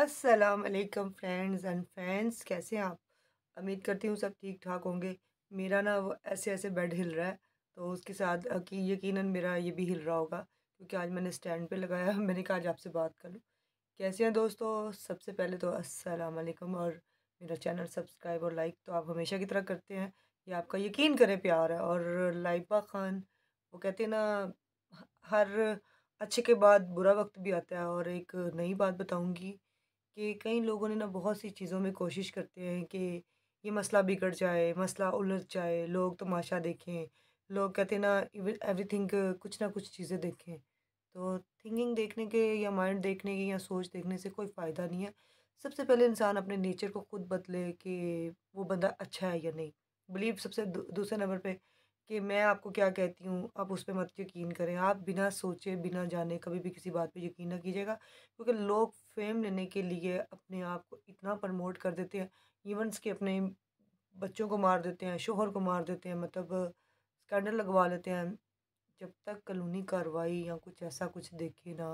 अस्सलाम वालेकुम friends and fans कैसे हैं आप उम्मीद करती हूँ सब ठीक ठाक होंगे मेरा ना वो ऐसे ऐसे बेड हिल रहा है तो उसके साथ कि यकीनन मेरा ये भी हिल रहा होगा क्योंकि आज मैंने स्टैंड पे लगाया मैंने कहा आज आपसे बात कर लूँ कैसे हैं दोस्तों सबसे पहले तो अस्सलाम वालेकुम और मेरा चैनल सब्सक्राइब और लाइक तो आप हमेशा की तरह करते हैं ये आपका यकीन करें प्यार है और लाइबा खान वो कहते हैं ना हर अच्छे के बाद बुरा वक्त भी आता है और एक नई बात बताऊँगी कि कई लोगों ने ना बहुत सी चीज़ों में कोशिश करते हैं कि ये मसला बिगड़ जाए मसला उलझ जाए लोग तमाशा देखें लोग कहते हैं ना एवरीथिंग कुछ ना कुछ चीज़ें देखें तो थिंकिंग देखने के या माइंड देखने के या सोच देखने से कोई फ़ायदा नहीं है सबसे पहले इंसान अपने नेचर को खुद बदले कि वो बंदा अच्छा है या नहीं बिलीव सबसे दूसरे नंबर पर कि मैं आपको क्या कहती हूँ आप उस पर मत यकीन करें आप बिना सोचे बिना जाने कभी भी किसी बात पे यकीन ना कीजिएगा क्योंकि लोग फेम लेने के लिए अपने आप को इतना प्रमोट कर देते हैं इवंस के अपने बच्चों को मार देते हैं शोहर को मार देते हैं मतलब स्कैंडल लगवा लेते हैं जब तक कानूनी कार्रवाई या कुछ ऐसा कुछ देखे ना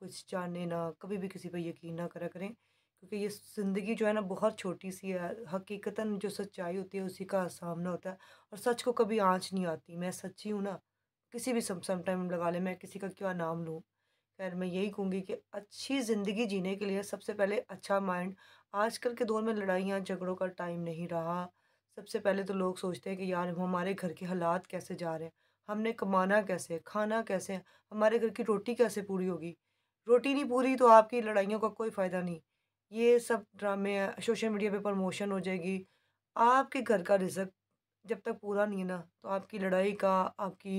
कुछ जाने ना कभी भी किसी पर यकीन ना करा करें क्योंकि ये ज़िंदगी जो है ना बहुत छोटी सी है हकीकता जो सच्चाई होती है उसी का सामना होता है और सच को कभी आँच नहीं आती मैं सच्ची हूँ ना किसी भी सम लगा ले मैं किसी का क्या नाम लूँ खैर मैं यही कहूँगी कि अच्छी ज़िंदगी जीने के लिए सबसे पहले अच्छा माइंड आजकल के दौर में लड़ाइयाँ झगड़ों का टाइम नहीं रहा सबसे पहले तो लोग सोचते हैं कि यार हमारे घर के हालात कैसे जा रहे हैं हमने कमाना कैसे खाना कैसे हमारे घर की रोटी कैसे पूरी होगी रोटी नहीं पूरी तो आपकी लड़ाइयों का कोई फ़ायदा नहीं ये सब ड्रामे सोशल मीडिया पे प्रमोशन हो जाएगी आपके घर का रिजक जब तक पूरा नहीं है ना तो आपकी लड़ाई का आपकी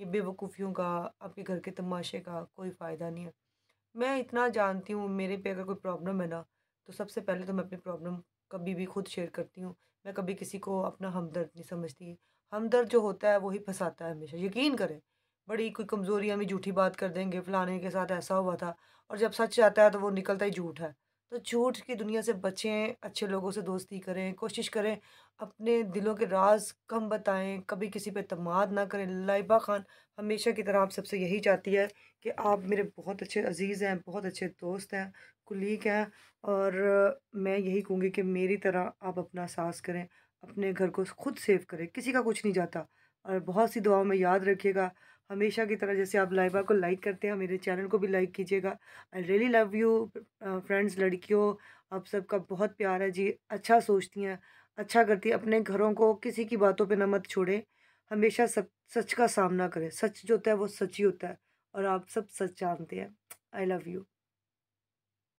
ये बेवकूफ़ियों का आपके घर के तमाशे का कोई फ़ायदा नहीं है मैं इतना जानती हूँ मेरे पे अगर कोई प्रॉब्लम है ना तो सबसे पहले तो मैं अपनी प्रॉब्लम कभी भी खुद शेयर करती हूँ मैं कभी किसी को अपना हमदर्द नहीं समझती हमदर्द जो होता है वही फंसाता है हमेशा यकीन करें बड़ी कोई कमज़ोरी हमें झूठी बात कर देंगे फलाने के साथ ऐसा हुआ था और जब सच आता है तो वो निकलता ही झूठ है तो झूठ की दुनिया से बचें अच्छे लोगों से दोस्ती करें कोशिश करें अपने दिलों के राज कम बताएं कभी किसी पे तमाद ना करें लाइबा खान हमेशा की तरह आप सबसे यही चाहती है कि आप मेरे बहुत अच्छे अजीज़ हैं बहुत अच्छे दोस्त हैं कुलीग हैं और मैं यही कहूँगी कि मेरी तरह आप अपना सास करें अपने घर को खुद सेव करें किसी का कुछ नहीं जाता और बहुत सी दुआओं में याद रखिएगा हमेशा की तरह जैसे आप लाइवा को लाइक करते हैं मेरे चैनल को भी लाइक कीजिएगा I really love you friends लड़कियों आप सबका बहुत प्यार है जी अच्छा सोचती हैं अच्छा करती अपने घरों को किसी की बातों पे ना मत छोड़ें हमेशा सब सच का सामना करें सच जो होता है वो सच ही होता है और आप सब सच जानते हैं आई लव यू